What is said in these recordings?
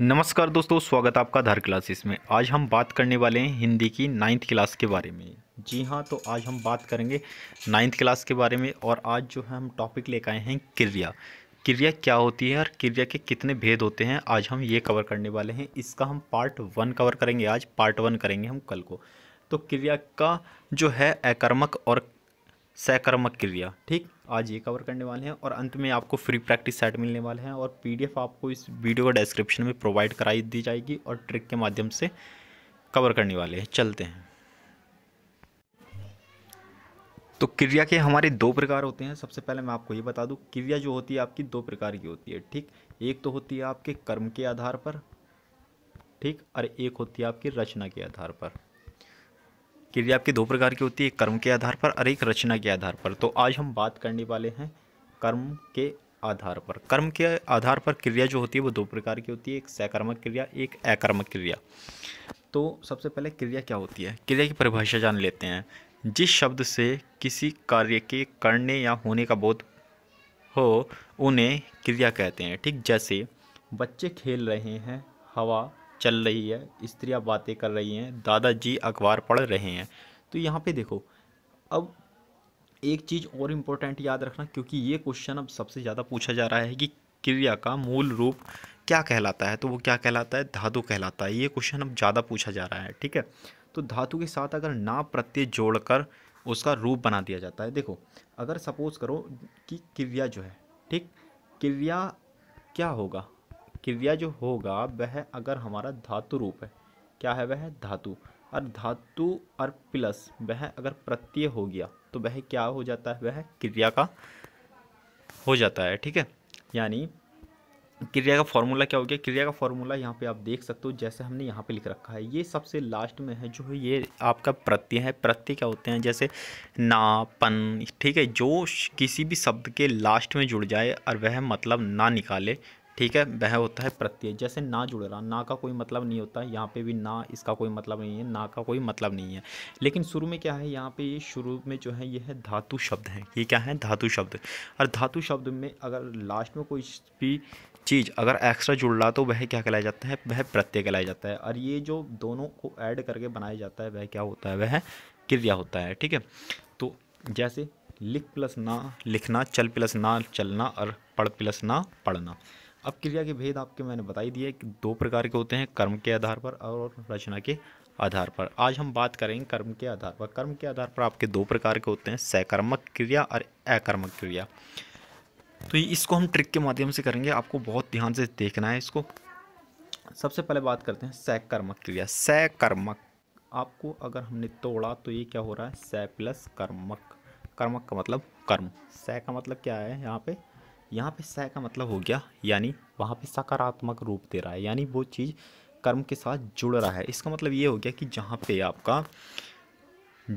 नमस्कार दोस्तों स्वागत है आपका धार क्लासेस में आज हम बात करने वाले हैं हिंदी की नाइन्थ क्लास के बारे में जी हाँ तो आज हम बात करेंगे नाइन्थ क्लास के बारे में और आज जो है हम टॉपिक लेकर आए हैं क्रिया क्रिया क्या होती है और क्रिया के कितने भेद होते हैं आज हम ये कवर करने वाले हैं इसका हम पार्ट वन कवर करेंगे आज पार्ट वन करेंगे हम कल को तो क्रिया का जो है अकर्मक और सकर्मक क्रिया ठीक आज ये कवर करने वाले हैं और अंत में आपको फ्री प्रैक्टिस सेट मिलने वाले हैं और पीडीएफ आपको इस वीडियो का डिस्क्रिप्शन में प्रोवाइड कराई दी जाएगी और ट्रिक के माध्यम से कवर करने वाले हैं चलते हैं तो क्रिया के हमारे दो प्रकार होते हैं सबसे पहले मैं आपको ये बता दूँ क्रिया जो होती है आपकी दो प्रकार की होती है ठीक एक तो होती है आपके कर्म के आधार पर ठीक और एक होती है आपकी रचना के आधार पर क्रिया आपकी दो प्रकार की होती है कर्म के आधार पर और एक रचना के आधार पर तो आज हम बात करने वाले हैं कर्म के आधार पर कर्म के आधार पर क्रिया जो होती है वो दो प्रकार की होती है एक सकर्मक क्रिया एक अकर्मक क्रिया तो सबसे पहले क्रिया क्या होती है क्रिया की परिभाषा जान लेते हैं जिस शब्द से किसी कार्य के करने या होने का बोध हो उन्हें क्रिया कहते हैं ठीक जैसे बच्चे खेल रहे हैं हवा चल रही है स्त्रियाँ बातें कर रही हैं दादाजी अखबार पढ़ रहे हैं तो यहाँ पे देखो अब एक चीज़ और इम्पोर्टेंट याद रखना क्योंकि ये क्वेश्चन अब सबसे ज़्यादा पूछा जा रहा है कि क्रिया का मूल रूप क्या कहलाता है तो वो क्या कहलाता है धातु कहलाता है ये क्वेश्चन अब ज़्यादा पूछा जा रहा है ठीक है तो धातु के साथ अगर ना प्रत्यय जोड़कर उसका रूप बना दिया जाता है देखो अगर सपोज़ करो कि क्रिया जो है ठीक क्रिया क्या होगा क्रिया जो होगा वह अगर हमारा धातु रूप है क्या है वह धातु और धातु और प्लस वह अगर प्रत्यय हो गया तो वह क्या हो जाता है वह क्रिया का हो जाता है ठीक है यानी क्रिया का फॉर्मूला क्या हो गया क्रिया का फॉर्मूला यहाँ पे आप देख सकते हो जैसे हमने यहाँ पे लिख रखा है ये सबसे लास्ट में है जो है ये आपका प्रत्यय है प्रत्यय क्या होते हैं जैसे ना पन ठीक है जो किसी भी शब्द के लास्ट में जुड़ जाए और वह मतलब ना निकाले ठीक है वह होता है प्रत्यय जैसे ना जुड़ रहा ना का कोई मतलब नहीं होता यहाँ पे भी ना इसका कोई मतलब नहीं है ना का कोई मतलब नहीं है लेकिन शुरू में क्या है यहाँ पे ये शुरू में जो है ये है धातु शब्द है ये क्या है धातु शब्द और धातु शब्द में अगर लास्ट में कोई भी चीज़ अगर एक्स्ट्रा जुड़ रहा तो वह क्या कहलाया जाता है वह प्रत्यय कहलाया जाता है और ये जो दोनों को ऐड करके बनाया जाता है वह क्या होता है वह क्रिया होता है ठीक है तो जैसे लिख प्लस ना लिखना चल प्लस ना चलना और पढ़ प्लस ना पढ़ना अब क्रिया के भेद आपके मैंने बताई दिए कि दो प्रकार के होते हैं कर्म के आधार पर और रचना के आधार पर आज हम बात करेंगे कर्म के आधार पर कर्म के आधार पर आपके दो प्रकार के होते हैं सकर्मक क्रिया और अकर्मक क्रिया तो इसको हम ट्रिक के माध्यम से करेंगे आपको बहुत ध्यान से देखना है इसको सबसे पहले बात करते हैं सकर्मक क्रिया सकर्मक आपको अगर हमने तोड़ा तो ये क्या हो रहा है स प्लस कर्मक कर्मक का मतलब कर्म स का मतलब क्या है यहाँ पे यहाँ पे स का मतलब हो गया यानी वहाँ पे सकारात्मक रूप दे रहा है यानी वो चीज़ कर्म के साथ जुड़ रहा है इसका मतलब ये हो गया कि जहाँ पे आपका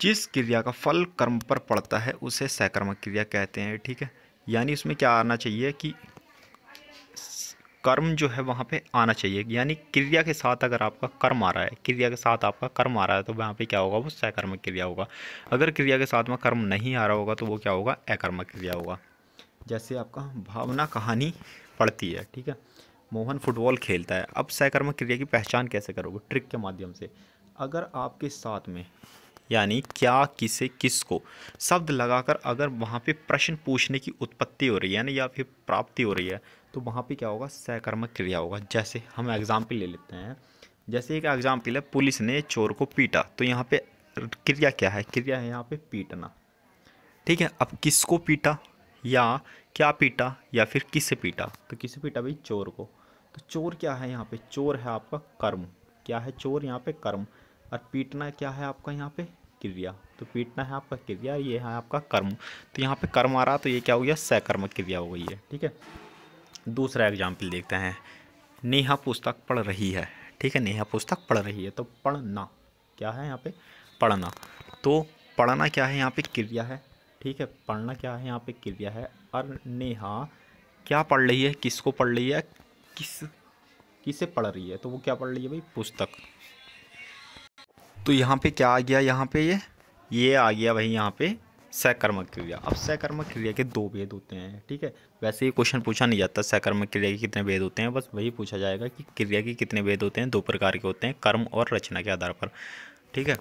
जिस क्रिया का फल कर्म पर पड़ता है उसे सहकर्मक क्रिया कहते हैं ठीक है यानी उसमें क्या आना चाहिए कि कर्म जो है वहाँ पे आना चाहिए यानी क्रिया के साथ अगर आपका कर्म आ रहा है क्रिया के साथ आपका कर्म आ रहा है तो वहाँ पे क्या होगा वो सहकर्मक क्रिया होगा अगर क्रिया के साथ में कर्म नहीं आ रहा होगा तो वो क्या होगा अकर्मक क्रिया होगा जैसे आपका भावना कहानी पड़ती है ठीक है मोहन फुटबॉल खेलता है अब सहकर्मक क्रिया की पहचान कैसे करोगे ट्रिक के माध्यम से अगर आपके साथ में यानी क्या किसे किसको शब्द लगाकर अगर वहाँ पे प्रश्न पूछने की उत्पत्ति हो रही है ना या फिर प्राप्ति हो रही है तो वहाँ पे क्या होगा सहकर्मक क्रिया होगा जैसे हम एग्ज़ाम्पल ले लेते हैं जैसे एक एग्ज़ाम्पल है पुलिस ने चोर को पीटा तो यहाँ पे क्रिया क्या है क्रिया है यहाँ पे पीटना ठीक है अब किसको पीटा या क्या पीटा या फिर किसे पीटा तो किसे पीटा भाई चोर को तो चोर क्या है यहाँ पे चोर है आपका कर्म क्या है चोर यहाँ पे कर्म और पीटना क्या है आपका यहाँ पे क्रिया तो पीटना है आपका क्रिया ये है आपका कर्म तो यहाँ पे कर्म आ रहा तो ये क्या हो गया सकर्मक क्रिया हो गई है ठीक है दूसरा एग्जाम्पल देखते हैं नेहा पुस्तक पढ़ रही है ठीक है नेहा पुस्तक पढ़ रही है तो पढ़ना क्या है यहाँ पे पढ़ना तो पढ़ना क्या है यहाँ पे क्रिया है ठीक है पढ़ना क्या है यहाँ पे क्रिया है और नेहा क्या पढ़ रही है किसको पढ़ रही है किस किसे पढ़ रही है तो वो क्या पढ़ रही है भाई पुस्तक तो यहाँ पे क्या आ गया यहाँ पे ये ये आ गया भाई यहाँ पे सहकर्मक क्रिया अब सहकर्मक क्रिया के दो भेद होते हैं ठीक है वैसे ये क्वेश्चन पूछा नहीं जाता सहकर्मक क्रिया के कितने भेद होते हैं बस वही पूछा जाएगा कि क्रिया के कितने भेद होते हैं दो प्रकार के होते हैं कर्म और रचना के आधार पर ठीक है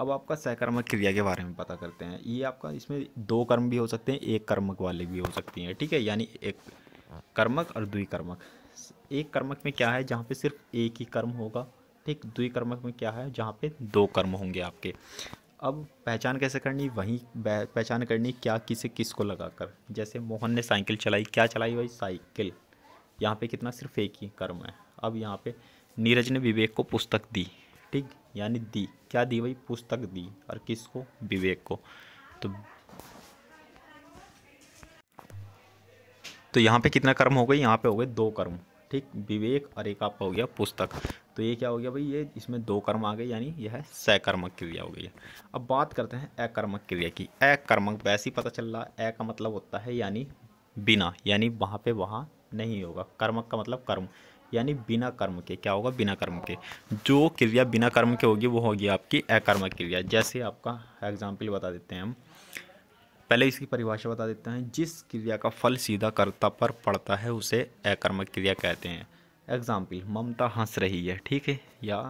अब आपका सहकर्मक क्रिया के बारे में पता करते हैं ये आपका इसमें दो कर्म भी हो सकते हैं एक कर्मक वाले भी हो सकती हैं ठीक है यानी एक कर्मक और दुई कर्मक एक कर्मक में क्या है जहाँ पे सिर्फ एक ही कर्म होगा ठीक दुई कर्मक में क्या है जहाँ पे दो कर्म होंगे आपके अब पहचान कैसे करनी वहीं पहचान करनी क्या किसे किस को लगा कर जैसे मोहन ने साइकिल चलाई क्या चलाई भाई साइकिल यहाँ पे कितना सिर्फ एक ही कर्म है अब यहाँ पे नीरज ने विवेक को पुस्तक दी ठीक यानी दी क्या दी भाई पुस्तक दी और किसको विवेक को तो तो यहाँ पे कितना कर्म हो गए यहाँ पे हो गए दो कर्म ठीक विवेक और एक आपका हो गया पुस्तक तो ये क्या हो गया भाई ये इसमें दो कर्म आ गए यानी यह है सकर्मक क्रिया हो गई है अब बात करते हैं अकर्मक क्रिया की अकर्मक वैसे ही पता चल रहा है अ का मतलब होता है यानी बिना यानी वहाँ पे वहाँ नहीं होगा कर्मक का मतलब कर्म यानी बिना कर्म के क्या होगा बिना कर्म के जो क्रिया बिना कर्म के होगी वो होगी आपकी अकर्मक क्रिया जैसे आपका एग्जाम्पल बता देते हैं हम पहले इसकी परिभाषा बता देते हैं जिस क्रिया का फल सीधा कर्ता पर पड़ता है उसे अकर्मक क्रिया कहते हैं एग्जाम्पल ममता हंस रही है ठीक है या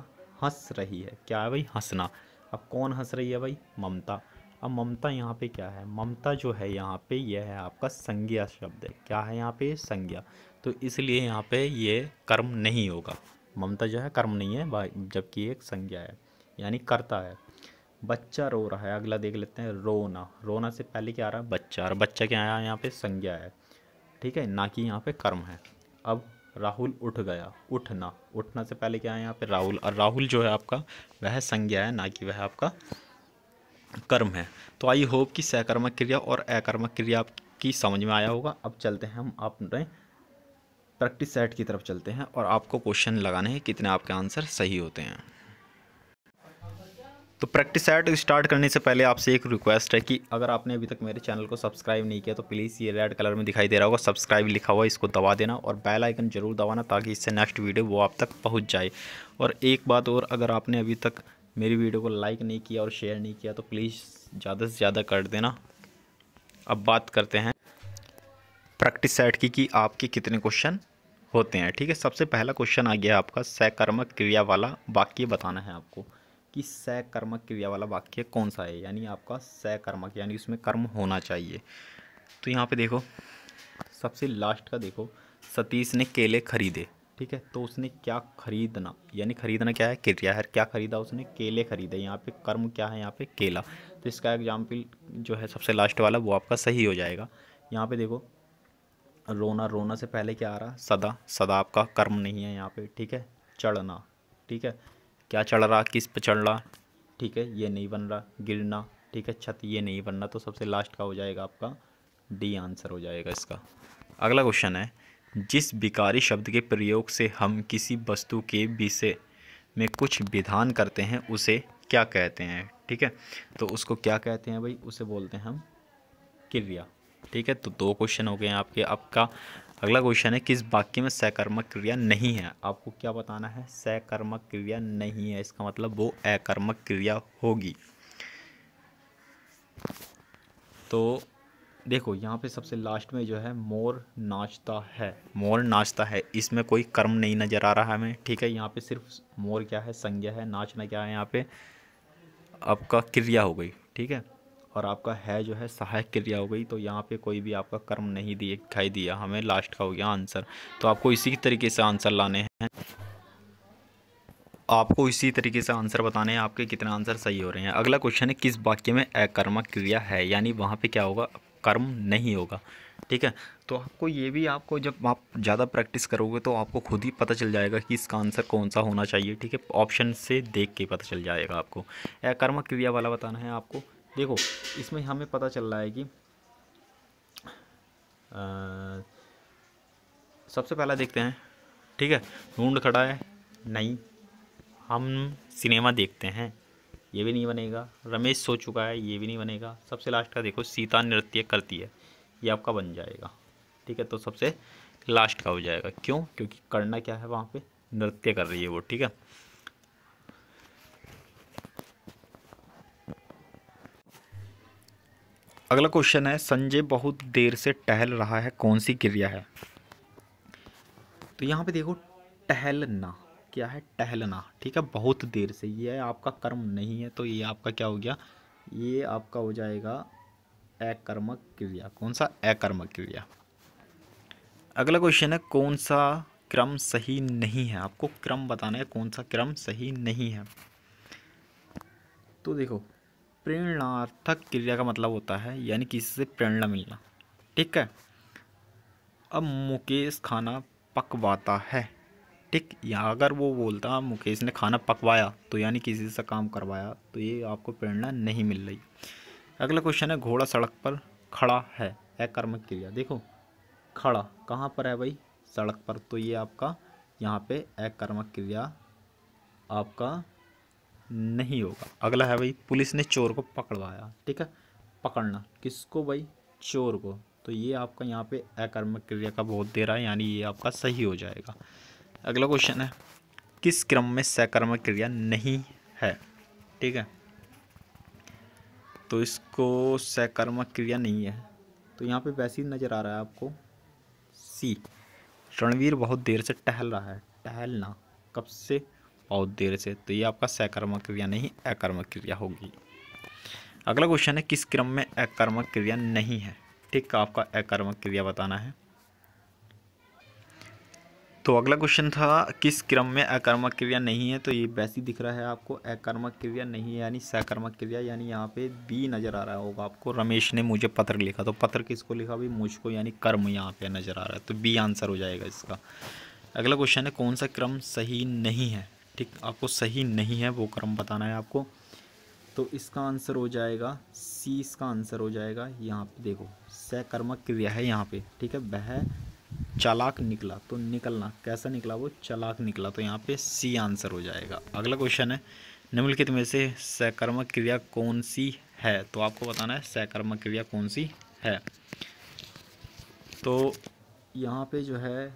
हंस रही है क्या है भाई हंसना अब कौन हंस रही है भाई ममता अब ममता यहाँ पे क्या है ममता जो है यहाँ पे यह है आपका संज्ञा शब्द है क्या है यहाँ पे संज्ञा तो इसलिए यहाँ पे ये कर्म नहीं होगा ममता जो है कर्म नहीं है जबकि एक संज्ञा है यानी करता है बच्चा रो रहा है अगला देख लेते हैं रोना रोना से पहले क्या आ रहा है बच्चा और बच्चा क्या आया यहाँ पे संज्ञा है ठीक है ना कि यहाँ पे कर्म है अब राहुल उठ गया उठना उठना से पहले क्या है यहाँ पे राहुल और राहुल जो है आपका वह संज्ञा है ना कि वह आपका कर्म है तो आई होप कि सहकर्मक क्रिया और अकर्मक क्रिया की समझ में आया होगा अब चलते हैं हम अपने प्रैक्टिस सेट की तरफ चलते हैं और आपको क्वेश्चन लगाने हैं कितने आपके आंसर सही होते हैं तो प्रैक्टिस सेट स्टार्ट करने से पहले आपसे एक रिक्वेस्ट है कि अगर आपने अभी तक मेरे चैनल को सब्सक्राइब नहीं किया तो प्लीज़ ये रेड कलर में दिखाई दे रहा होगा सब्सक्राइब लिखा हुआ इसको दबा देना और बेल आइकन जरूर दबाना ताकि इससे नेक्स्ट वीडियो वो आप तक पहुंच जाए और एक बात और अगर आपने अभी तक मेरी वीडियो को लाइक नहीं किया और शेयर नहीं किया तो प्लीज़ ज़्यादा से ज़्यादा कर देना अब बात करते हैं प्रैक्टिस सेट की कि आपके कितने क्वेश्चन होते हैं ठीक है सबसे पहला क्वेश्चन आ गया आपका सहकर्मक क्रिया वाला वाक्य बताना है आपको कि सहकर्मक क्रिया वाला वाक्य कौन सा है यानी आपका सहकर्मक यानी उसमें कर्म होना चाहिए तो यहाँ पे देखो सबसे लास्ट का देखो सतीश ने केले खरीदे ठीक है तो उसने क्या खरीदना यानी खरीदना क्या है क्रिया है क्या खरीदा उसने केले खरीदे यहाँ पे कर्म क्या है यहाँ पे केला तो इसका एग्जाम्पल जो है सबसे लास्ट वाला वो आपका सही हो जाएगा यहाँ पे देखो रोना रोना से पहले क्या आ रहा सदा सदा आपका कर्म नहीं है यहाँ पे ठीक है चढ़ना ठीक है क्या चढ़ रहा किस पर चढ़ रहा ठीक है ये नहीं बन रहा गिरना ठीक है छत ये नहीं बनना तो सबसे लास्ट का हो जाएगा आपका डी आंसर हो जाएगा इसका अगला क्वेश्चन है जिस विकारी शब्द के प्रयोग से हम किसी वस्तु के विषय में कुछ विधान करते हैं उसे क्या कहते हैं ठीक है तो उसको क्या कहते हैं भाई उसे बोलते हैं हम क्रिया ठीक है तो दो क्वेश्चन हो गए हैं आपके आपका अगला क्वेश्चन है किस वाक्य में सकर्मक क्रिया नहीं है आपको क्या बताना है सकर्मक क्रिया नहीं है इसका मतलब वो अकर्मक क्रिया होगी तो देखो यहाँ पे सबसे लास्ट में जो है मोर नाचता है मोर नाचता है इसमें कोई कर्म नहीं नज़र आ रहा है हमें ठीक है यहाँ पे सिर्फ मोर क्या है संज्ञा है नाचना क्या है यहाँ पे आपका क्रिया हो गई ठीक है और आपका है जो है सहायक क्रिया हो गई तो यहाँ पे कोई भी आपका कर्म नहीं दिए दिखाई दिया हमें लास्ट का हो गया आंसर तो आपको इसी तरीके से आंसर लाने हैं आपको इसी तरीके से आंसर बताने हैं आपके कितने आंसर सही हो रहे हैं अगला क्वेश्चन है किस वाक्य में अकर्मक क्रिया है यानी वहाँ पे क्या होगा कर्म नहीं होगा ठीक है तो आपको ये भी आपको जब आप ज़्यादा प्रैक्टिस करोगे तो आपको खुद ही पता चल जाएगा कि इसका आंसर कौन सा होना चाहिए ठीक है ऑप्शन से देख के पता चल जाएगा आपको कर्म क्रिया वाला बताना है आपको देखो इसमें हमें पता चल रहा है कि आ, सबसे पहला देखते हैं ठीक है ढूंढ खड़ा है नहीं हम सिनेमा देखते हैं ये भी नहीं बनेगा रमेश सो चुका है ये भी नहीं बनेगा सबसे लास्ट का देखो सीता नृत्य करती है ये आपका बन जाएगा ठीक है तो सबसे लास्ट का हो जाएगा क्यों क्योंकि करना क्या है वहाँ पे नृत्य कर रही है वो ठीक है अगला क्वेश्चन है संजय बहुत देर से टहल रहा है कौन सी क्रिया है तो यहाँ पे देखो टहलना क्या है टहलना ठीक है बहुत देर से ये आपका कर्म नहीं है तो ये आपका क्या हो गया ये आपका हो जाएगा अकर्मक क्रिया कौन सा अकर्मक क्रिया अगला क्वेश्चन है कौन सा क्रम सही नहीं है आपको क्रम बताना है कौन सा क्रम सही नहीं है तो देखो प्रेरणार्थक क्रिया का मतलब होता है यानी किसी से प्रेरणा मिलना ठीक है अब मुकेश खाना पकवाता है ठीक या अगर वो बोलता मुकेश ने खाना पकवाया तो यानी किसी से काम करवाया तो ये आपको प्रेरणा नहीं मिल रही अगला क्वेश्चन है घोड़ा सड़क पर खड़ा है अकर्मक क्रिया देखो खड़ा कहाँ पर है भाई सड़क पर तो ये आपका यहाँ पे अकर्मक क्रिया आपका नहीं होगा अगला है भाई पुलिस ने चोर को पकड़वाया ठीक है पकड़ना किसको भाई चोर को तो ये आपका यहाँ पे अकर्मक क्रिया का बहुत दे रहा है यानी ये आपका सही हो जाएगा अगला क्वेश्चन है किस क्रम में सकर्मक क्रिया नहीं है ठीक है तो इसको सकर्मक क्रिया नहीं है तो यहाँ पे वैसे ही नज़र आ रहा है आपको सी रणवीर बहुत देर से टहल रहा है टहलना कब से बहुत देर से तो ये आपका सकर्मक क्रिया नहीं अकर्मक क्रिया होगी अगला क्वेश्चन है किस क्रम में अकर्मक क्रिया नहीं है ठीक आपका अकर्मक क्रिया बताना है तो अगला क्वेश्चन था किस क्रम में अकर्मक क्रिया नहीं है तो ये वैसी दिख रहा है आपको अकर्मक क्रिया नहीं है यानी सकर्मक क्रिया यानी यहाँ पे बी नज़र आ रहा होगा आपको रमेश ने मुझे पत्र लिखा तो पत्र किसको लिखा भाई मुझको यानी कर्म यहाँ पे नज़र आ रहा है तो बी आंसर हो जाएगा इसका अगला क्वेश्चन है कौन सा क्रम सही नहीं है ठीक आपको सही नहीं है वो क्रम बताना है आपको तो इसका आंसर हो जाएगा सी इसका आंसर हो जाएगा यहाँ पे देखो सकर्मक क्रिया है यहाँ पे ठीक है वह चालाक निकला तो निकलना कैसा निकला वो चालाक निकला तो यहाँ पे सी आंसर हो जाएगा अगला क्वेश्चन है निम्नलिखित में से सहकर्मक क्रिया कौन सी है तो आपको बताना है सहकर्मक क्रिया कौन सी है तो यहाँ पे जो है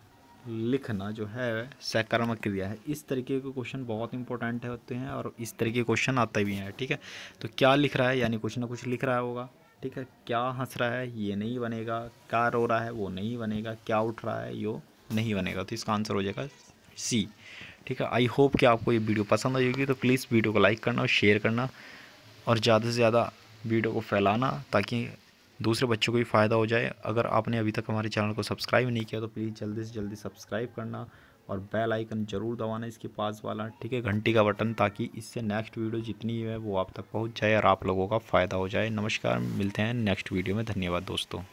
लिखना जो है सहकर्मक क्रिया है इस तरीके के क्वेश्चन बहुत इंपॉर्टेंट होते हैं और इस तरीके के क्वेश्चन आते भी हैं ठीक है तो क्या लिख रहा है यानी कुछ ना कुछ लिख रहा होगा ठीक है क्या हंस रहा है ये नहीं बनेगा क्या रो रहा है वो नहीं बनेगा क्या उठ रहा है यो नहीं बनेगा तो इसका आंसर हो जाएगा सी ठीक है आई होप कि आपको ये वीडियो पसंद आएगी तो प्लीज़ वीडियो को लाइक करना और शेयर करना और ज़्यादा से ज़्यादा वीडियो को फैलाना ताकि दूसरे बच्चों को भी फ़ायदा हो जाए अगर आपने अभी तक हमारे चैनल को सब्सक्राइब नहीं किया तो प्लीज़ जल्दी से जल्दी सब्सक्राइब करना और बेल आइकन ज़रूर दबाना इसके पास वाला ठीक है घंटी का बटन ताकि इससे नेक्स्ट वीडियो जितनी है वो आप तक पहुंच जाए और आप लोगों का फ़ायदा हो जाए नमस्कार मिलते हैं नेक्स्ट वीडियो में धन्यवाद दोस्तों